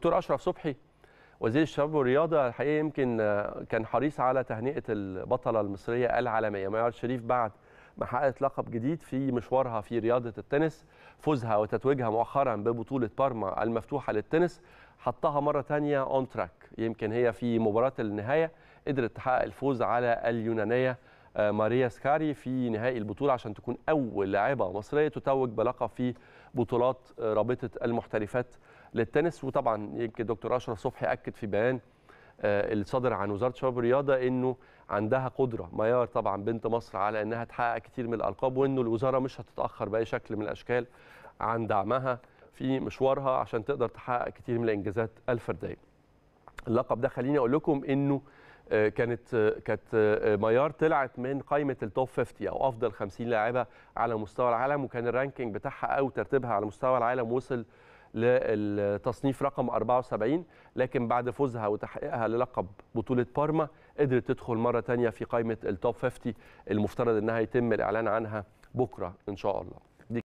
دكتور اشرف صبحي وزير الشباب والرياضه الحقيقه يمكن آه، كان حريص على تهنئه البطله المصريه العالميه ميار شريف بعد ما حققت لقب جديد في مشوارها في رياضه التنس فوزها وتتويجها مؤخرا ببطوله بارما المفتوحه للتنس حطها مره ثانيه اون تراك يمكن هي في مباراه النهايه قدرت تحقق الفوز على اليونانيه آه، ماريا سكاري في نهائي البطوله عشان تكون اول لاعبه مصريه تتوج بلقب في بطولات آه، رابطه المحترفات للتنس وطبعا يمكن دكتور اشرف صبحي اكد في بيان آه، الصادر عن وزاره الشباب والرياضه انه عندها قدره ميار طبعا بنت مصر على انها تحقق كتير من الالقاب وانه الوزاره مش هتتاخر باي شكل من الاشكال عن دعمها في مشوارها عشان تقدر تحقق كتير من الانجازات الفرديه. اللقب ده خليني اقول لكم انه كانت كانت ميار طلعت من قائمه التوب 50 او افضل 50 لاعبه على مستوى العالم وكان الرانكينج بتاعها او ترتيبها على مستوى العالم وصل للتصنيف رقم 74 لكن بعد فوزها وتحقيقها للقب بطولة بارما قدرت تدخل مرة ثانيه في قائمة التوب 50 المفترض أنها يتم الإعلان عنها بكرة إن شاء الله